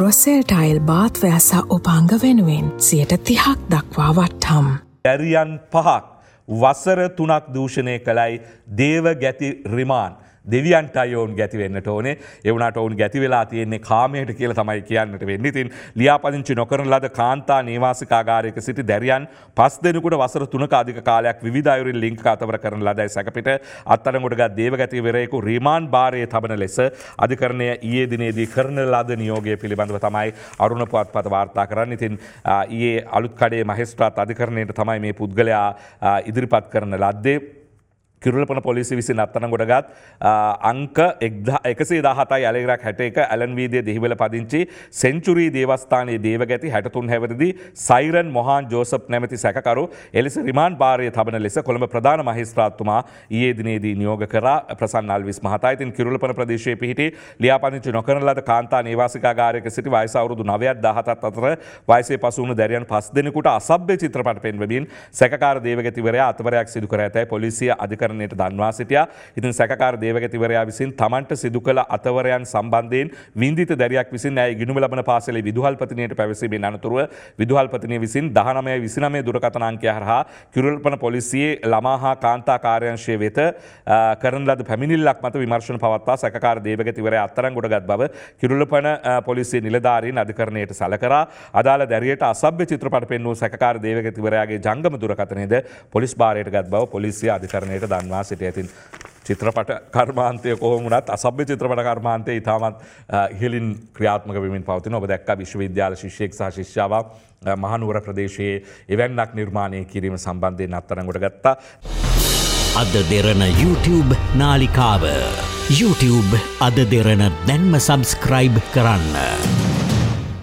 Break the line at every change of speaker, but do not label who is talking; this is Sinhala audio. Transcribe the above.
රොසෙල්ටයිල් බාත්වෑස උපංග වෙනුවෙන් සියට තිහක් දක්වා වට්හම්. දැරියන් පහක් වසර තුනක් දූෂණය කළයි දේව ගැති රිමාන්. දෙවියන්ට අයෝවන් ගැතිවෙන්නට ඕනේ එවනට ඔවුන් ගැතිවෙලා තියෙන්නේ කාමයට කියල තමයි කියන්නට වෙන්නඉතින් ලියාපදිංචි නොකරන ලද කාන්තා නිවාසිකාගාරයක සිටි දැරියන් පස් දෙනකුට වසර තුනක අධික කාලයක් විධයුරින් ලිංක අතවර කරන ලදයි සැකපිට අත්තනකොටගත් දේවගැතිවරයෙකු රිමාන් භාරය තබන ලෙස අධිකරණය ඒ දිනේදී කරන ලද නියෝගය පිළිබඳව තමයි අරුණ පුවත් පත වාර්තා කරන්න ඉතින් ඒ අලුත්කඩේ මහෙස්ත්‍රාත් අධිකරණයට තමයි මේ පුද්ගලයා ඉදිරිපත් කරන ලද්දේ. කිරුලපන පොලිසි විසින් අත්තන ගොඩගත් අංක එකසේ දහතයි ඇලෙගරක් හැට එක ඇලන්වීදේ දෙහිවල පදිංචි සෙංචුරී දේවස්ථානයේ දේව ගැති හැටතුන් හැවරදි සයිරන් මොහන් ජෝසප් නැමති සැකරු එලෙස රිමාන් භාරය තබන ලෙස කොළඹ ප්‍රධාන මහිස්ත්‍රාත්තුමා ඒ දිනේදී නියෝග කර ප්‍රසන්නල් විස් මහතායිතින් කිරුලපන ප්‍රදේශය පිහිටි ලියාපනිචි නොකරලද කාන්තා නිවාසිකාගාරයක සිටි වයිසවරුදු නවයක් දහතත් අතර වයිසේ පසුුණු දැරියන් පස් දෙනෙකුට අසභ්‍ය චිත්‍රපට පෙන්වමින් සැකාර දේවගතිවරයා අතවරයක් සිදුකර ඇතයි පොලිසිය අධිකර ව්‍යාකරණයට දන්වා සිටියා ඉතින් සැකකාර දේවගතිවරයා විසින් තමන්ට සිදු කළ අතවරයන් සම්බන්ධයෙන් විින්දිත දැරයක් විසින් ඇය ගිනුම ලබන පාසලේ විදුහල්පතිනයට පැවසීමෙන් අනතුරුව විදුහල්පතිනය විසින් දහනමය විසිනමේ දුරකතනාංකය හරහා කිරුල්පන පොලිසියේ ළමා හා කාන්තා කාර්යංශය වෙත කරන ලද පැමිණිල්ලක් මත විමර්ශණ පවත්වා සැකකාර දේවගතිවර අත්තරන් ගොඩගත් බව කිරුල්පන පොලිසිය නිලධාරීන් අධිකරණයට සලකරා අදාළ දැරියට අසභ්‍ය චිත්‍රපට පෙන්වූ සැකකාර දේවගතිවරයාගේ ජංගම දුරකතනයද පොලිස් භාරයට ගත් බව පොලිසිය අධිකරණයට දන්න ස්ථාන් වාසිට ඇතින් චිත්‍රපට කර්මාන්තය කොහොමුණත් අසභ්‍ය චිත්‍රපට කර්මාන්තය ඉතාමත් හෙලින් ක්‍රියාත්මක විමින් පවතින ඔබ දැක් විශ්වවිද්‍යාල ශිෂ්‍යයෙක් සහ ශිෂ්‍යාවක් මහනුවර ප්‍රදේශයේ එවැන්නක් නිර්මාණය කිරීම සම්බන්ධයෙන් අත්තරඟට ගත්තා. අද දෙරන YouTube නාලිකාව. YouTube අද දෙරන දැන්ම සබස්ක්‍රයිබ් කරන්න.